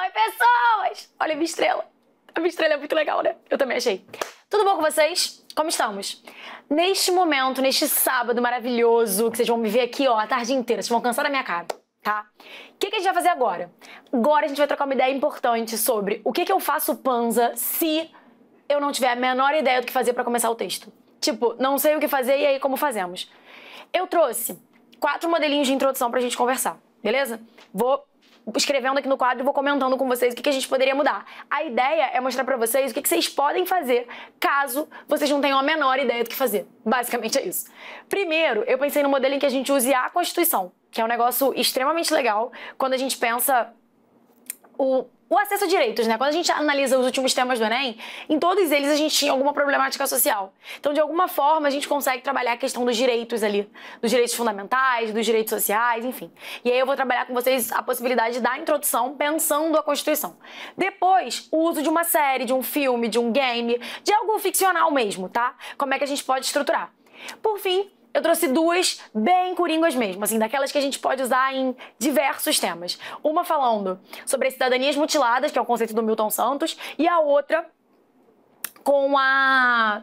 Oi, pessoas! Olha a minha estrela. A minha estrela é muito legal, né? Eu também achei. Tudo bom com vocês? Como estamos? Neste momento, neste sábado maravilhoso, que vocês vão me ver aqui, ó, a tarde inteira. Vocês vão cansar da minha cara, tá? O que, que a gente vai fazer agora? Agora a gente vai trocar uma ideia importante sobre o que, que eu faço panza se eu não tiver a menor ideia do que fazer para começar o texto. Tipo, não sei o que fazer e aí como fazemos. Eu trouxe quatro modelinhos de introdução pra gente conversar, beleza? Vou escrevendo aqui no quadro e vou comentando com vocês o que, que a gente poderia mudar. A ideia é mostrar para vocês o que, que vocês podem fazer caso vocês não tenham a menor ideia do que fazer. Basicamente é isso. Primeiro, eu pensei no modelo em que a gente use a Constituição, que é um negócio extremamente legal quando a gente pensa o o acesso a direitos, né? Quando a gente analisa os últimos temas do Enem, em todos eles a gente tinha alguma problemática social. Então, de alguma forma, a gente consegue trabalhar a questão dos direitos ali, dos direitos fundamentais, dos direitos sociais, enfim. E aí eu vou trabalhar com vocês a possibilidade da introdução pensando a Constituição. Depois, o uso de uma série, de um filme, de um game, de algo ficcional mesmo, tá? Como é que a gente pode estruturar? Por fim, eu trouxe duas bem coringas mesmo, assim, daquelas que a gente pode usar em diversos temas. Uma falando sobre as cidadanias mutiladas, que é o conceito do Milton Santos, e a outra com a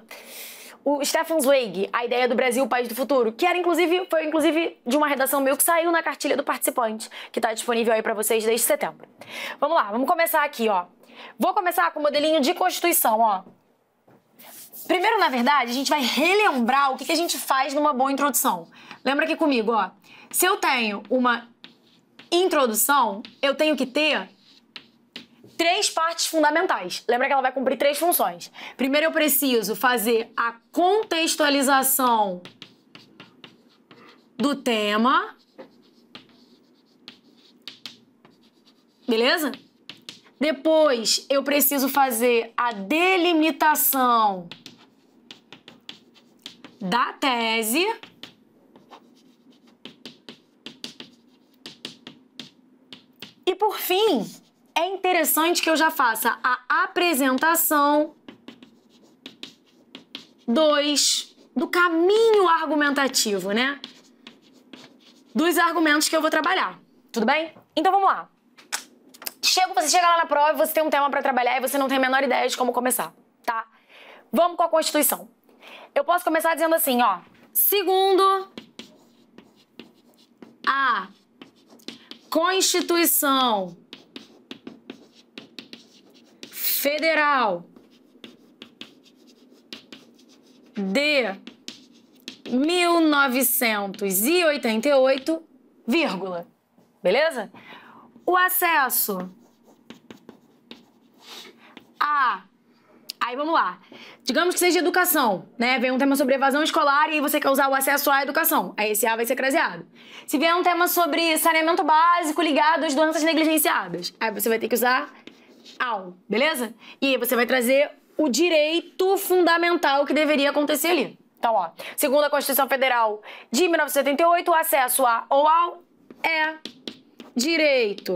o Stefan Zweig, a ideia do Brasil, o país do futuro, que era inclusive foi inclusive de uma redação meu que saiu na cartilha do participante, que está disponível aí para vocês desde setembro. Vamos lá, vamos começar aqui, ó. Vou começar com o modelinho de constituição, ó. Primeiro, na verdade, a gente vai relembrar o que, a gente faz numa boa introdução. Lembra aqui comigo, ó. Se eu tenho uma introdução, eu tenho que ter três partes fundamentais. Lembra que ela vai cumprir três funções. Primeiro, eu preciso fazer a contextualização do tema. Beleza? Depois, eu preciso fazer a delimitação da tese E por fim, é interessante que eu já faça a apresentação 2 do caminho argumentativo, né? Dos argumentos que eu vou trabalhar. Tudo bem? Então vamos lá. chega você chega lá na prova e você tem um tema para trabalhar e você não tem a menor ideia de como começar, tá? Vamos com a Constituição. Eu posso começar dizendo assim, ó. Segundo a Constituição Federal de 1988, vírgula. Beleza? O acesso a Aí vamos lá. Digamos que seja educação, né? Vem um tema sobre evasão escolar e você quer usar o acesso à educação. Aí esse A vai ser craseado. Se vier um tema sobre saneamento básico ligado às doenças negligenciadas, aí você vai ter que usar ao, beleza? E aí você vai trazer o direito fundamental que deveria acontecer ali. Então, ó, segundo a Constituição Federal de 1978, o acesso a ou ao é direito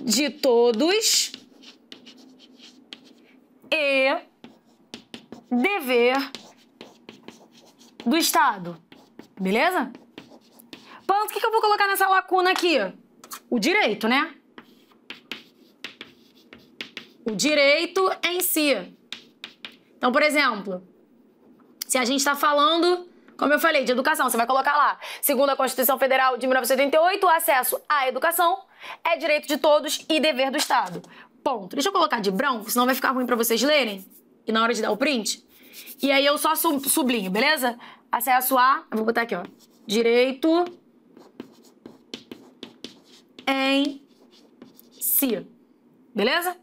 de todos e dever do Estado. Beleza? Pronto, o que, que eu vou colocar nessa lacuna aqui? O direito, né? O direito em si. Então, por exemplo, se a gente está falando como eu falei, de educação. Você vai colocar lá, segundo a Constituição Federal de 1988, o acesso à educação é direito de todos e dever do Estado. Ponto. Deixa eu colocar de branco, senão vai ficar ruim para vocês lerem. E na hora de dar o print. E aí eu só sublinho, beleza? Acesso a. Eu vou botar aqui, ó. Direito em si. Beleza?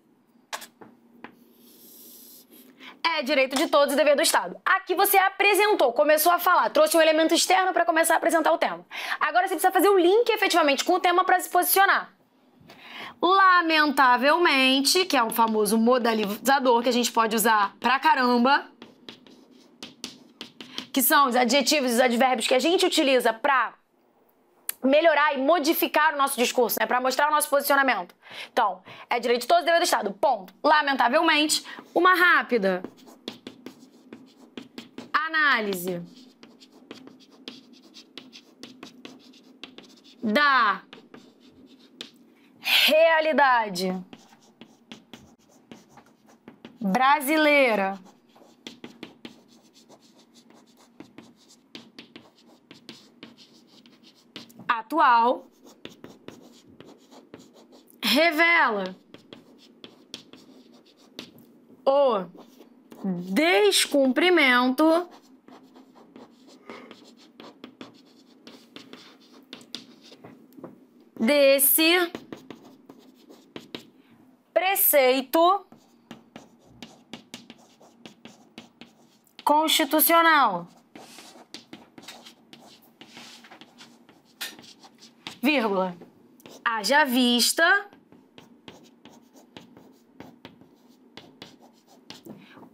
é direito de todos e dever do Estado. Aqui você apresentou, começou a falar, trouxe um elemento externo para começar a apresentar o tema. Agora você precisa fazer o link efetivamente com o tema para se posicionar. Lamentavelmente, que é um famoso modalizador que a gente pode usar pra caramba, que são os adjetivos e os advérbios que a gente utiliza pra melhorar e modificar o nosso discurso, né? Para mostrar o nosso posicionamento. Então, é direito de todos, dever do Estado. Ponto. Lamentavelmente, uma rápida análise da Realidade. Brasileira. Atual. Revela o descumprimento desse preceito constitucional. Vírgula. Haja vista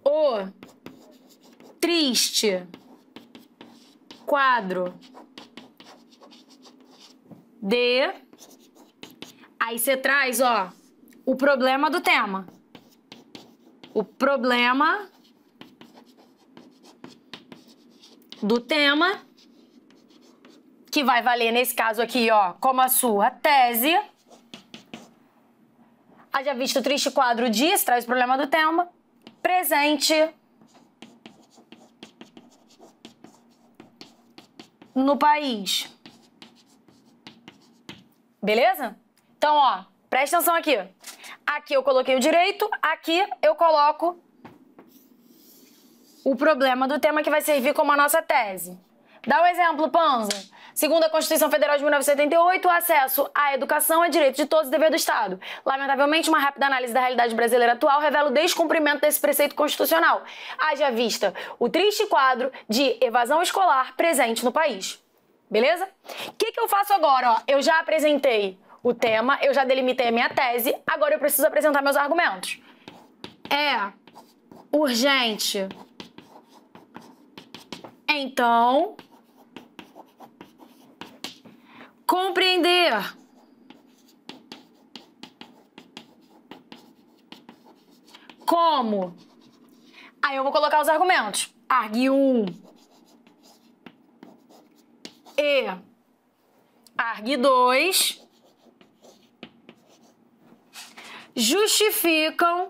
o triste quadro de aí você traz, ó, o problema do tema. O problema do tema que vai valer nesse caso aqui, ó, como a sua tese. Haja visto o triste quadro diz, traz o problema do tema. Presente no país. Beleza? Então, ó, presta atenção aqui. Aqui eu coloquei o direito, aqui eu coloco o problema do tema que vai servir como a nossa tese. Dá um exemplo, Panza. Segundo a Constituição Federal de 1978, o acesso à educação é direito de todos e dever do Estado. Lamentavelmente, uma rápida análise da realidade brasileira atual revela o descumprimento desse preceito constitucional. Haja vista o triste quadro de evasão escolar presente no país. Beleza? O que, que eu faço agora? Ó? Eu já apresentei o tema, eu já delimitei a minha tese, agora eu preciso apresentar meus argumentos. É urgente. Então, compreender como. Aí eu vou colocar os argumentos. Arg 1 e arg 2 justificam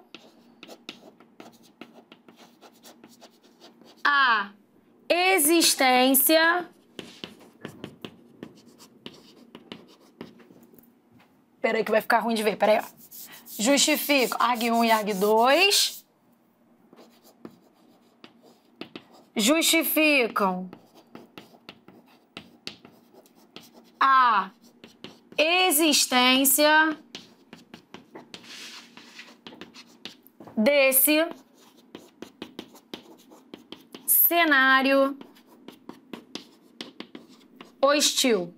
a existência. aí que vai ficar ruim de ver, peraí. aí. Justificam arg1 e arg2. Justificam a existência desse cenário hostil.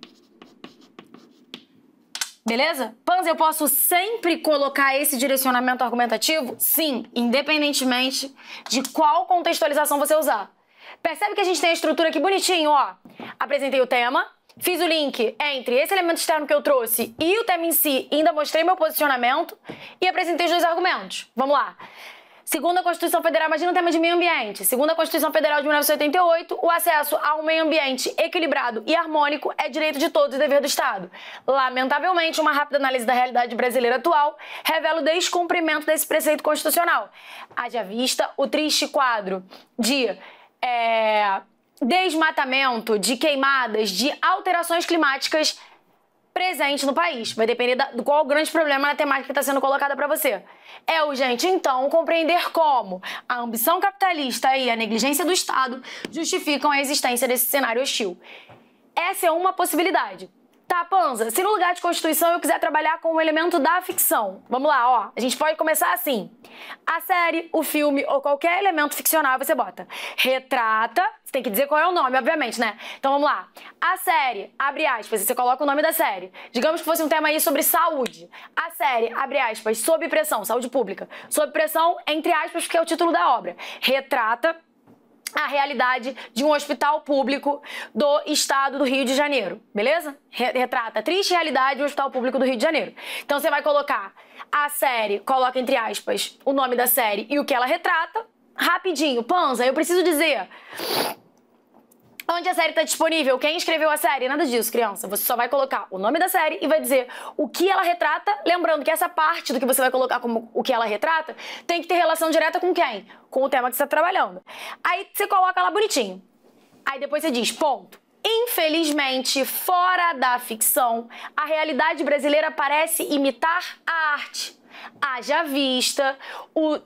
Beleza? Panzer, eu posso sempre colocar esse direcionamento argumentativo? Sim, independentemente de qual contextualização você usar. Percebe que a gente tem a estrutura aqui bonitinho, ó. Apresentei o tema, Fiz o link entre esse elemento externo que eu trouxe e o tema em si, ainda mostrei meu posicionamento e apresentei os dois argumentos. Vamos lá. Segundo a Constituição Federal, imagina o tema de meio ambiente. Segundo a Constituição Federal de 1988, o acesso a um meio ambiente equilibrado e harmônico é direito de todos e dever do Estado. Lamentavelmente, uma rápida análise da realidade brasileira atual revela o descumprimento desse preceito constitucional. Haja vista o triste quadro de. É desmatamento, de queimadas, de alterações climáticas presente no país. Vai depender do qual o grande problema na temática que está sendo colocada para você. É urgente, então, compreender como a ambição capitalista e a negligência do Estado justificam a existência desse cenário hostil. Essa é uma possibilidade. Tá, Panza, se no lugar de Constituição eu quiser trabalhar com o um elemento da ficção, vamos lá, ó, a gente pode começar assim. A série, o filme ou qualquer elemento ficcional você bota. Retrata, você tem que dizer qual é o nome, obviamente, né? Então vamos lá. A série, abre aspas, você coloca o nome da série. Digamos que fosse um tema aí sobre saúde. A série, abre aspas, sob pressão, saúde pública. Sob pressão, entre aspas, que é o título da obra. Retrata, a realidade de um hospital público do estado do Rio de Janeiro, beleza? Retrata a triste realidade de um hospital público do Rio de Janeiro. Então você vai colocar a série, coloca entre aspas o nome da série e o que ela retrata. Rapidinho, Panza, eu preciso dizer Onde a série está disponível, quem escreveu a série, nada disso, criança. Você só vai colocar o nome da série e vai dizer o que ela retrata. Lembrando que essa parte do que você vai colocar como o que ela retrata tem que ter relação direta com quem? Com o tema que você está trabalhando. Aí você coloca lá bonitinho. Aí depois você diz, ponto. Infelizmente, fora da ficção, a realidade brasileira parece imitar a arte. Haja vista o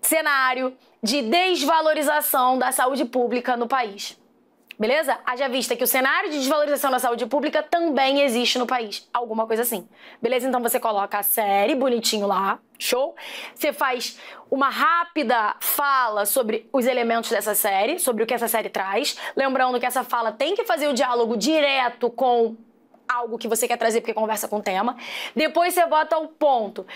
cenário de desvalorização da saúde pública no país. Beleza? Haja vista que o cenário de desvalorização da saúde pública também existe no país. Alguma coisa assim. Beleza? Então você coloca a série bonitinho lá, Show? Você faz uma rápida fala sobre os elementos dessa série, sobre o que essa série traz. Lembrando que essa fala tem que fazer o diálogo direto com algo que você quer trazer, porque conversa com o tema. Depois você bota o ponto.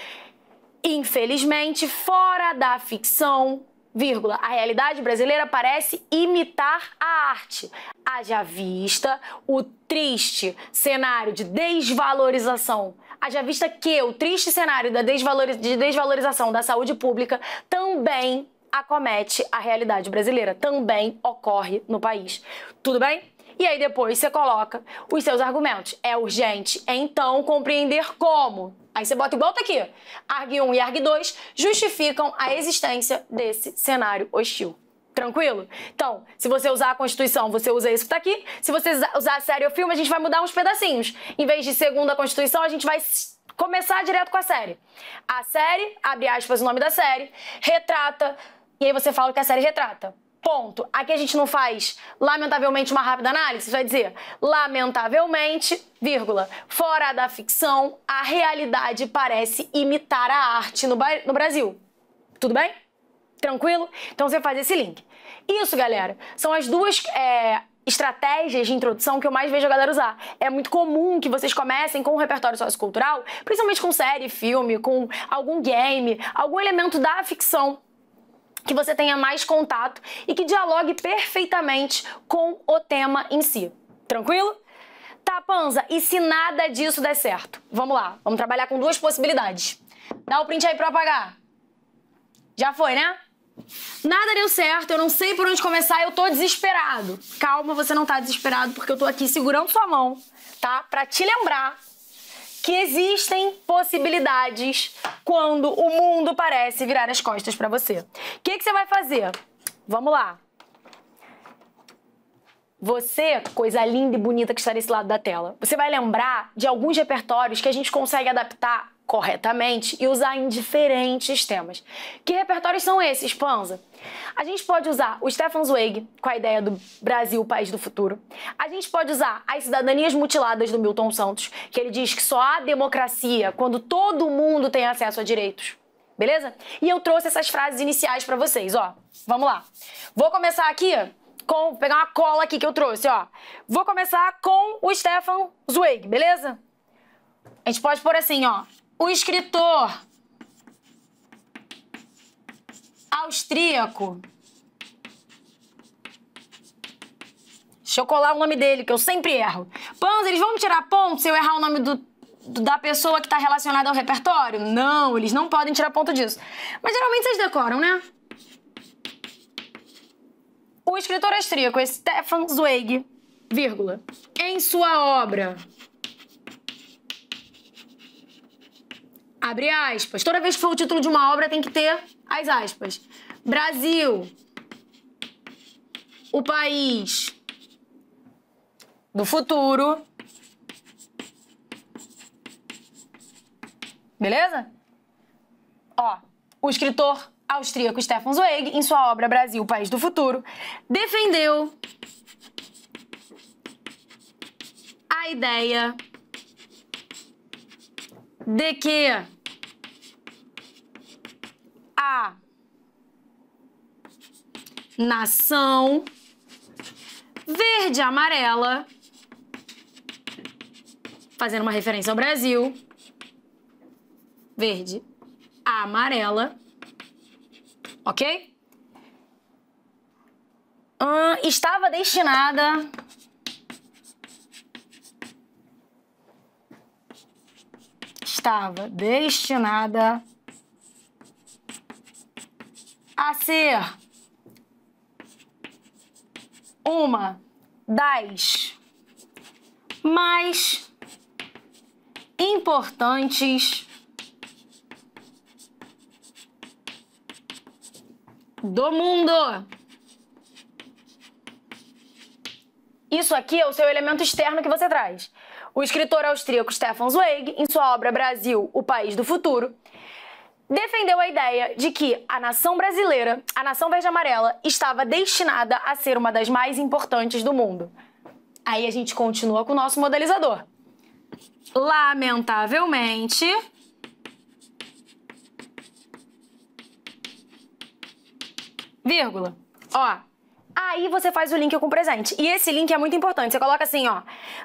Infelizmente, fora da ficção, Vírgula. A realidade brasileira parece imitar a arte. Haja vista o triste cenário de desvalorização. Haja vista que o triste cenário da desvaloriz de desvalorização da saúde pública também acomete a realidade brasileira, também ocorre no país. Tudo bem? E aí depois você coloca os seus argumentos. É urgente, então compreender como. Aí você bota igual volta aqui. Arg 1 e arg 2 justificam a existência desse cenário hostil. Tranquilo? Então, se você usar a Constituição, você usa isso que tá aqui. Se você usar a série ou filme, a gente vai mudar uns pedacinhos. Em vez de segundo a Constituição, a gente vai começar direto com a série. A série, abre aspas o nome da série, retrata, e aí você fala o que a série retrata. Ponto. Aqui a gente não faz, lamentavelmente, uma rápida análise. vai dizer, lamentavelmente, vírgula, fora da ficção, a realidade parece imitar a arte no, no Brasil. Tudo bem? Tranquilo? Então você faz esse link. Isso, galera, são as duas é, estratégias de introdução que eu mais vejo a galera usar. É muito comum que vocês comecem com um repertório sociocultural, principalmente com série, filme, com algum game, algum elemento da ficção que você tenha mais contato e que dialogue perfeitamente com o tema em si. Tranquilo? Tá, Panza, e se nada disso der certo? Vamos lá, vamos trabalhar com duas possibilidades. Dá o print aí pra apagar. Já foi, né? Nada deu certo, eu não sei por onde começar, eu tô desesperado. Calma, você não tá desesperado porque eu tô aqui segurando sua mão, tá? Pra te lembrar que existem possibilidades quando o mundo parece virar as costas para você. O que, que você vai fazer? Vamos lá. Você, coisa linda e bonita que está desse lado da tela, você vai lembrar de alguns repertórios que a gente consegue adaptar corretamente e usar em diferentes temas. Que repertórios são esses, Panza? A gente pode usar o Stefan Zweig com a ideia do Brasil, país do futuro. A gente pode usar as cidadanias mutiladas do Milton Santos, que ele diz que só há democracia quando todo mundo tem acesso a direitos. Beleza? E eu trouxe essas frases iniciais para vocês, ó. Vamos lá. Vou começar aqui com, vou pegar uma cola aqui que eu trouxe, ó. Vou começar com o Stefan Zweig, beleza? A gente pode pôr assim, ó. O escritor austríaco. Deixa eu colar o nome dele, que eu sempre erro. Panzer, eles vão me tirar ponto se eu errar o nome do da pessoa que está relacionada ao repertório? Não, eles não podem tirar ponto disso. Mas geralmente vocês decoram, né? O escritor austríaco Stefan Zweig, vírgula, em sua obra Abre aspas. Toda vez que for o título de uma obra, tem que ter as aspas. Brasil, o país do futuro. Beleza? Ó, o escritor austríaco Stefan Zweig, em sua obra Brasil, o país do futuro, defendeu a ideia de que a nação verde-amarela, fazendo uma referência ao Brasil, verde, amarela, ok? Hum, estava destinada estava destinada a ser uma das mais importantes do mundo. Isso aqui é o seu elemento externo que você traz. O escritor austríaco Stefan Zweig, em sua obra Brasil, o País do Futuro, defendeu a ideia de que a nação brasileira, a nação verde-amarela, estava destinada a ser uma das mais importantes do mundo. Aí a gente continua com o nosso modelizador. Lamentavelmente, vírgula. Ó, Aí você faz o link com o presente. E esse link é muito importante. Você coloca assim, ó.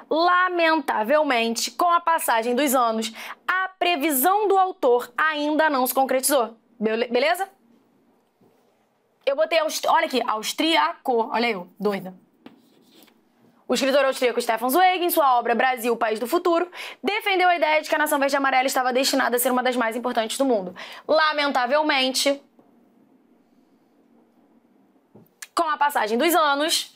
Lamentavelmente, com a passagem dos anos, a previsão do autor ainda não se concretizou. Beleza? Eu botei, olha aqui, austríaco. Olha eu, doida. O escritor austríaco Stefan Zweig, em sua obra Brasil, o País do Futuro, defendeu a ideia de que a nação verde e amarela estava destinada a ser uma das mais importantes do mundo. Lamentavelmente, com a passagem dos anos,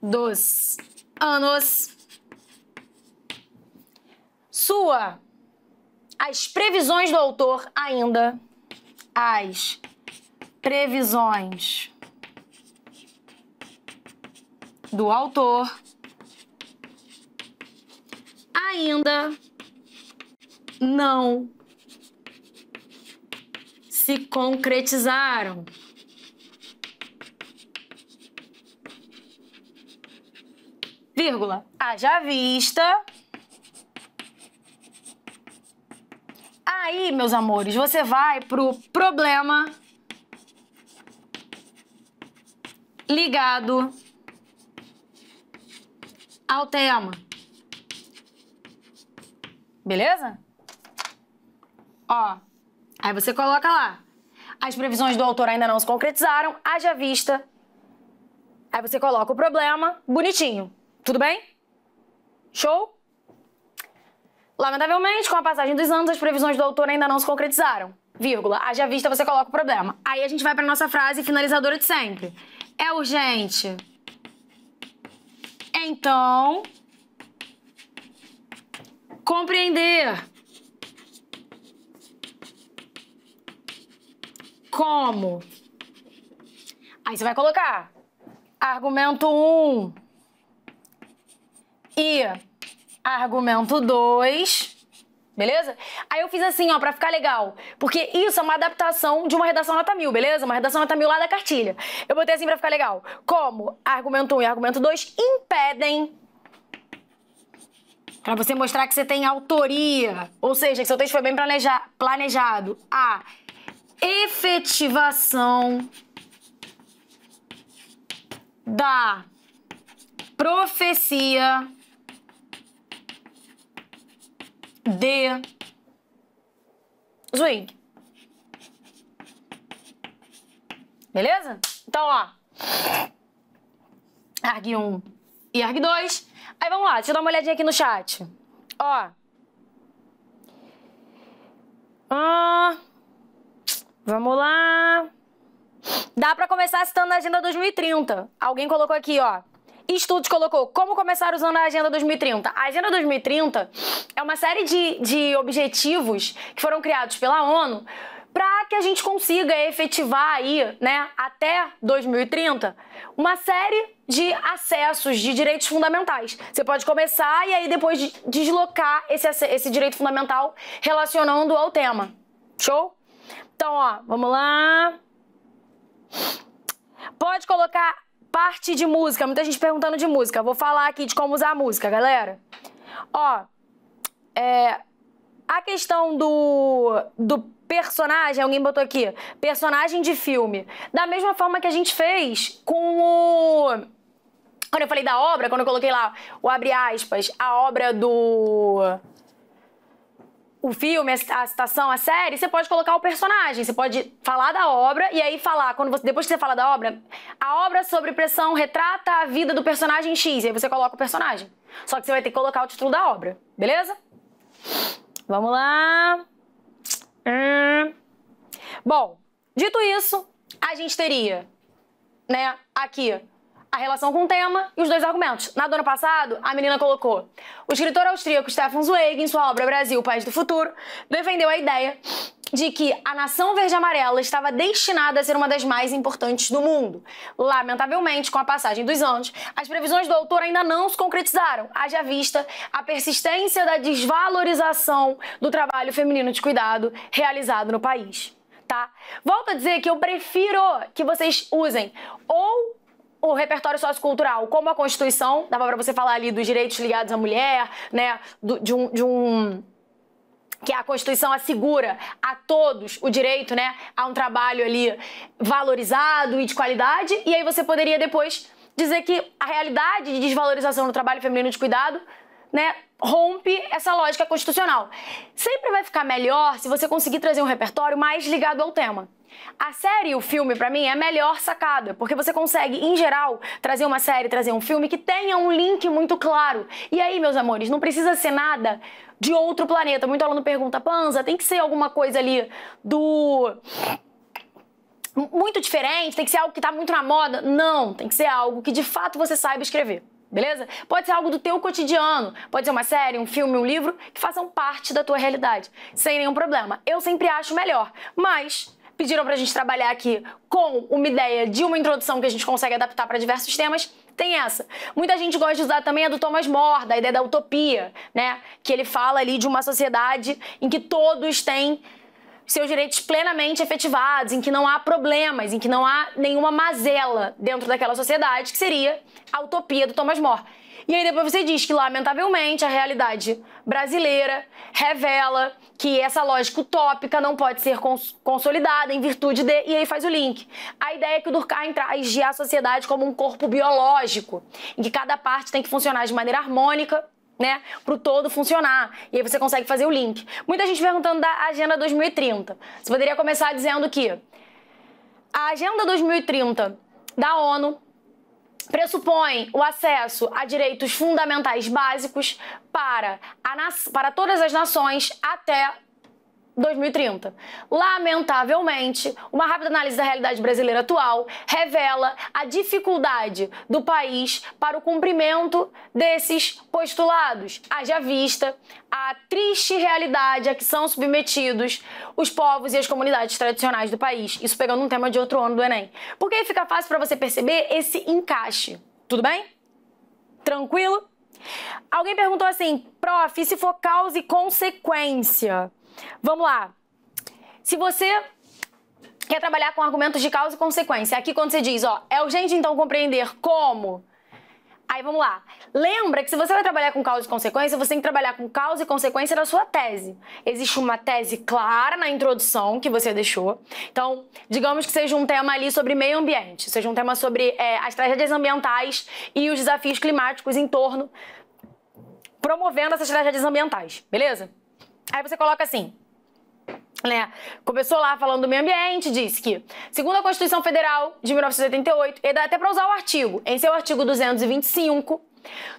dos anos, sua as previsões do autor ainda as previsões do autor ainda não se concretizaram. Vírgula. Haja vista. Aí, meus amores, você vai pro problema ligado ao tema. Beleza? Ó, Aí você coloca lá. As previsões do autor ainda não se concretizaram, haja vista. Aí você coloca o problema, bonitinho. Tudo bem? Show? Lamentavelmente, com a passagem dos anos, as previsões do autor ainda não se concretizaram. Vírgula. Haja vista, você coloca o problema. Aí a gente vai para nossa frase finalizadora de sempre. É urgente. Então, compreender Como? Aí você vai colocar argumento 1 um e argumento 2. Beleza? Aí eu fiz assim, ó, pra ficar legal. Porque isso é uma adaptação de uma redação nota mil, beleza? Uma redação nota mil lá da cartilha. Eu botei assim pra ficar legal. Como argumento 1 um e argumento 2 impedem para você mostrar que você tem autoria, ou seja, que seu texto foi bem planeja planejado, a efetivação da profecia de Zwing. Beleza? Então, ó. Arg 1 e arg 2. Aí vamos lá, deixa eu dar uma olhadinha aqui no chat. Ó. Ah. Vamos lá. Dá para começar citando a Agenda 2030. Alguém colocou aqui, ó. Estudos colocou como começar usando a Agenda 2030. A Agenda 2030 é uma série de, de objetivos que foram criados pela ONU para que a gente consiga efetivar aí, né, até 2030, uma série de acessos de direitos fundamentais. Você pode começar e aí depois deslocar esse, esse direito fundamental relacionando ao tema. Show? Então, ó, vamos lá. Pode colocar parte de música. Muita gente perguntando de música. Vou falar aqui de como usar a música, galera. Ó, é, a questão do, do personagem, alguém botou aqui, personagem de filme. Da mesma forma que a gente fez com o. Quando eu falei da obra, quando eu coloquei lá o abre aspas, a obra do o filme, a citação, a série, você pode colocar o personagem, você pode falar da obra e aí falar, quando você, depois que você fala da obra, a obra sobre pressão retrata a vida do personagem X, e aí você coloca o personagem. Só que você vai ter que colocar o título da obra, beleza? Vamos lá. Hum. Bom, dito isso, a gente teria, né, aqui a relação com o tema e os dois argumentos. Na do ano passado, a menina colocou: o escritor austríaco Stefan Zweig, em sua obra Brasil, País do Futuro, defendeu a ideia de que a nação verde-amarela estava destinada a ser uma das mais importantes do mundo. Lamentavelmente, com a passagem dos anos, as previsões do autor ainda não se concretizaram, haja vista a persistência da desvalorização do trabalho feminino de cuidado realizado no país. Tá? Volto a dizer que eu prefiro que vocês usem ou o repertório sociocultural, como a Constituição, dava para você falar ali dos direitos ligados à mulher, né, do, de um, de um que a Constituição assegura a todos o direito né, a um trabalho ali valorizado e de qualidade, e aí você poderia depois dizer que a realidade de desvalorização do trabalho feminino de cuidado né, rompe essa lógica constitucional. Sempre vai ficar melhor se você conseguir trazer um repertório mais ligado ao tema. A série e o filme, para mim, é a melhor sacada, porque você consegue, em geral, trazer uma série, trazer um filme que tenha um link muito claro. E aí, meus amores, não precisa ser nada de outro planeta. Muito aluno pergunta, Panza, tem que ser alguma coisa ali do muito diferente, tem que ser algo que está muito na moda. Não, tem que ser algo que de fato você saiba escrever. Beleza? Pode ser algo do teu cotidiano, pode ser uma série, um filme, um livro que façam parte da tua realidade, sem nenhum problema. Eu sempre acho melhor, mas pediram para a gente trabalhar aqui com uma ideia de uma introdução que a gente consegue adaptar para diversos temas. Tem essa. Muita gente gosta de usar também a do Thomas More, da ideia da utopia, né? Que ele fala ali de uma sociedade em que todos têm seus direitos plenamente efetivados, em que não há problemas, em que não há nenhuma mazela dentro daquela sociedade, que seria a utopia do Thomas More. E aí depois você diz que, lamentavelmente, a realidade brasileira revela que essa lógica utópica não pode ser cons consolidada em virtude de. E aí faz o link. A ideia é que o Durkheim traz de a sociedade como um corpo biológico, em que cada parte tem que funcionar de maneira harmônica né, para o todo funcionar. E aí você consegue fazer o link. Muita gente perguntando da Agenda 2030. Você poderia começar dizendo que a Agenda 2030 da ONU pressupõe o acesso a direitos fundamentais básicos para, a, para todas as nações até 2030. Lamentavelmente, uma rápida análise da realidade brasileira atual revela a dificuldade do país para o cumprimento desses postulados. Haja vista a triste realidade a que são submetidos os povos e as comunidades tradicionais do país. Isso pegando um tema de outro ano do Enem. Porque aí fica fácil para você perceber esse encaixe. Tudo bem? Tranquilo? Alguém perguntou assim, prof, se for causa e consequência, Vamos lá. Se você quer trabalhar com argumentos de causa e consequência, aqui quando você diz, ó, é urgente então compreender como Aí vamos lá. Lembra que se você vai trabalhar com causa e consequência, você tem que trabalhar com causa e consequência da sua tese. Existe uma tese clara na introdução que você deixou. Então, digamos que seja um tema ali sobre meio ambiente, seja um tema sobre é, as tragédias ambientais e os desafios climáticos em torno, promovendo essas tragédias ambientais, beleza? Aí você coloca assim, né? Começou lá falando do meio ambiente, disse que, segundo a Constituição Federal de 1988, e dá até para usar o artigo, em seu artigo 225,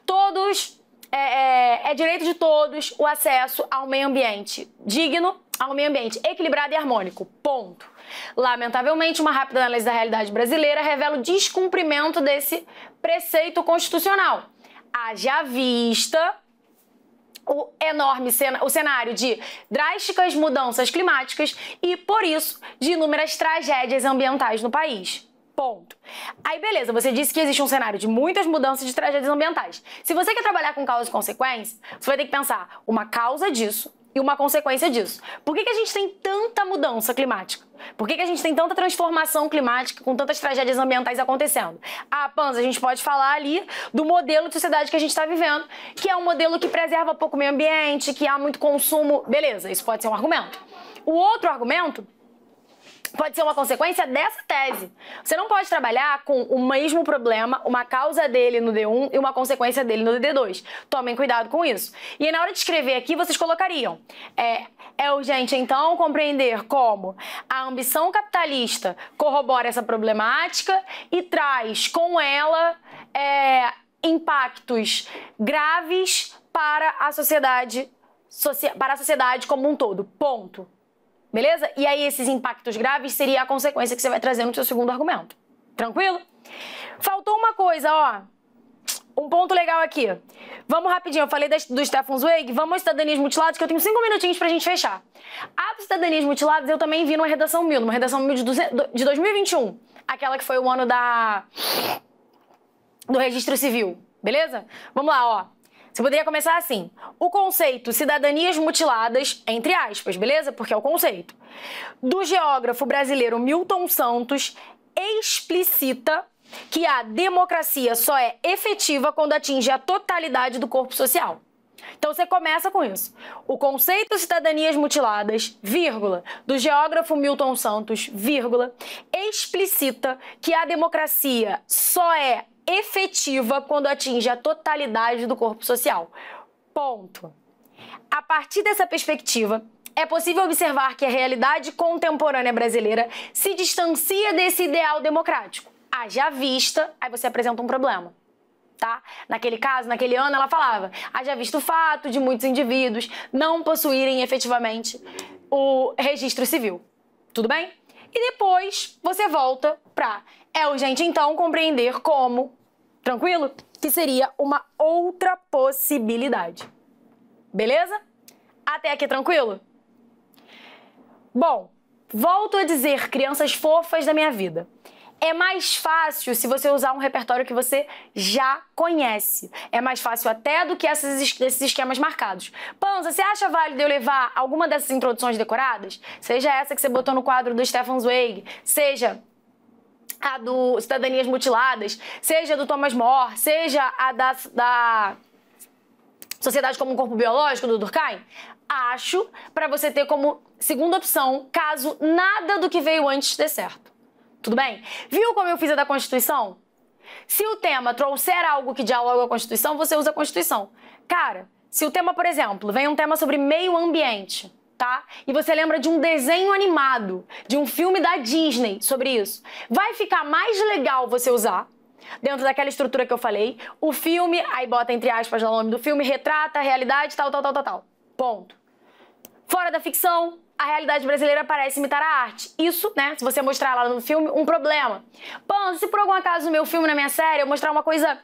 todos é, é, é, direito de todos o acesso ao meio ambiente digno, ao meio ambiente equilibrado e harmônico. Ponto. Lamentavelmente, uma rápida análise da realidade brasileira revela o descumprimento desse preceito constitucional. Haja vista o enorme cena, o cenário de drásticas mudanças climáticas e, por isso, de inúmeras tragédias ambientais no país. Ponto. Aí, beleza, você disse que existe um cenário de muitas mudanças de tragédias ambientais. Se você quer trabalhar com causa e consequência, você vai ter que pensar uma causa disso e uma consequência disso. Por que, que a gente tem tanta mudança climática? Por que, que a gente tem tanta transformação climática com tantas tragédias ambientais acontecendo? Ah, Panza, a gente pode falar ali do modelo de sociedade que a gente está vivendo, que é um modelo que preserva pouco o meio ambiente, que há muito consumo. Beleza, isso pode ser um argumento. O outro argumento pode ser uma consequência dessa tese. Você não pode trabalhar com o mesmo problema, uma causa dele no D1 e uma consequência dele no D2. Tomem cuidado com isso. E aí, na hora de escrever aqui, vocês colocariam: é, é urgente então compreender como a ambição capitalista corrobora essa problemática e traz com ela é, impactos graves para a sociedade. Para a sociedade como um todo. Ponto. Beleza? E aí esses impactos graves seria a consequência que você vai trazer no seu segundo argumento. Tranquilo? Faltou uma coisa, ó. Um ponto legal aqui. Vamos rapidinho, eu falei do Stefan Zweig, vamos ao Cidadanias Mutiladas, que eu tenho cinco minutinhos pra gente fechar. A Cidadanias Mutiladas eu também vi numa redação mil, numa redação mil de, 200, de 2021. Aquela que foi o ano da... do registro civil, beleza? Vamos lá, ó. Você poderia começar assim: o conceito cidadanias mutiladas, entre aspas, beleza? Porque é o conceito. Do geógrafo brasileiro Milton Santos explicita que a democracia só é efetiva quando atinge a totalidade do corpo social. Então você começa com isso. O conceito cidadanias mutiladas, vírgula, do geógrafo Milton Santos, vírgula, explicita que a democracia só é efetiva quando atinge a totalidade do corpo social. Ponto. A partir dessa perspectiva, é possível observar que a realidade contemporânea brasileira se distancia desse ideal democrático. Haja vista, aí você apresenta um problema. Tá? Naquele caso, naquele ano, ela falava: haja visto o fato de muitos indivíduos não possuírem efetivamente o registro civil. Tudo bem? E depois você volta pra é urgente então compreender como, tranquilo? Que seria uma outra possibilidade. Beleza? Até aqui tranquilo? Bom, volto a dizer, crianças fofas da minha vida é mais fácil se você usar um repertório que você já conhece. É mais fácil até do que esses esquemas marcados. Panza, você acha válido eu levar alguma dessas introduções decoradas? Seja essa que você botou no quadro do Stefan Zweig, seja a do Cidadanias Mutiladas, seja do Thomas More, seja a da, da Sociedade como um Corpo Biológico, do Durkheim? Acho, para você ter como segunda opção, caso nada do que veio antes dê certo. Tudo bem? Viu como eu fiz a da Constituição? Se o tema trouxer algo que dialoga a Constituição, você usa a Constituição. Cara, se o tema, por exemplo, vem um tema sobre meio ambiente, tá? E você lembra de um desenho animado, de um filme da Disney sobre isso, vai ficar mais legal você usar dentro daquela estrutura que eu falei. O filme, aí bota entre aspas no nome do filme, retrata a realidade, tal, tal, tal, tal, tal. Ponto. Fora da ficção, a realidade brasileira parece imitar a arte. Isso, né, se você mostrar lá no filme, um problema. Pans, se por algum acaso no meu filme, na minha série, eu mostrar uma coisa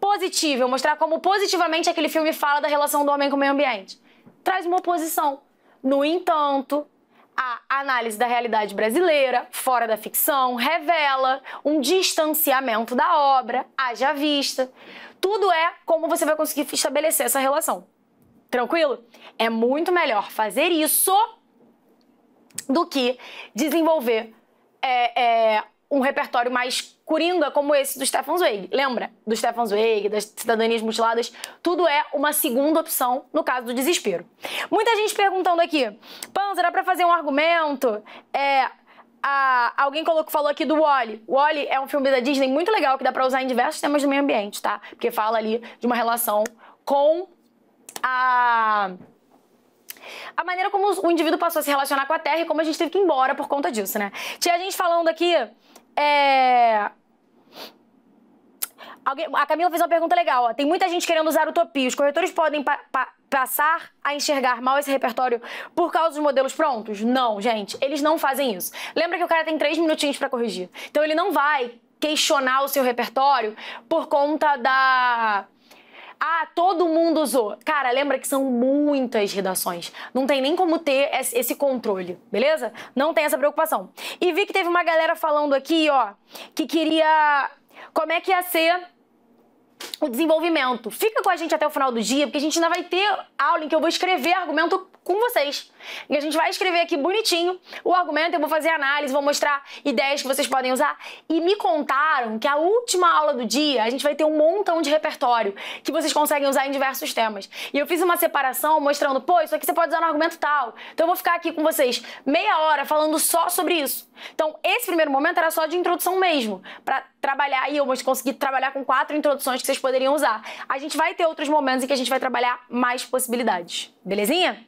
positiva, eu mostrar como positivamente aquele filme fala da relação do homem com o meio ambiente, traz uma oposição. No entanto, a análise da realidade brasileira, fora da ficção, revela um distanciamento da obra, haja vista. Tudo é como você vai conseguir estabelecer essa relação. Tranquilo? É muito melhor fazer isso do que desenvolver é, é, um repertório mais coringa como esse do Stefan Zweig. Lembra? Do Stefan Zweig, das cidadanias mutiladas. Tudo é uma segunda opção no caso do desespero. Muita gente perguntando aqui, Panzer, dá pra fazer um argumento? É, a, alguém colocou, falou aqui do Wally. Wally é um filme da Disney muito legal que dá pra usar em diversos temas do meio ambiente, tá? Porque fala ali de uma relação com a a maneira como o indivíduo passou a se relacionar com a Terra e como a gente teve que ir embora por conta disso, né? Tinha gente falando aqui. É... Alguém, a Camila fez uma pergunta legal, ó. Tem muita gente querendo usar utopia. Os corretores podem pa pa passar a enxergar mal esse repertório por causa dos modelos prontos? Não, gente. Eles não fazem isso. Lembra que o cara tem três minutinhos para corrigir. Então ele não vai questionar o seu repertório por conta da ah, todo mundo usou. Cara, lembra que são muitas redações. Não tem nem como ter esse controle, beleza? Não tem essa preocupação. E vi que teve uma galera falando aqui, ó, que queria. Como é que ia ser o desenvolvimento. Fica com a gente até o final do dia, porque a gente ainda vai ter aula em que eu vou escrever argumento com vocês. E a gente vai escrever aqui bonitinho o argumento, eu vou fazer análise, vou mostrar ideias que vocês podem usar. E me contaram que a última aula do dia a gente vai ter um montão de repertório que vocês conseguem usar em diversos temas. E eu fiz uma separação mostrando, pô, isso aqui você pode usar no argumento tal. Então eu vou ficar aqui com vocês meia hora falando só sobre isso. Então esse primeiro momento era só de introdução mesmo, para trabalhar e eu consegui trabalhar com quatro introduções que vocês poderiam usar. A gente vai ter outros momentos em que a gente vai trabalhar mais possibilidades. Belezinha?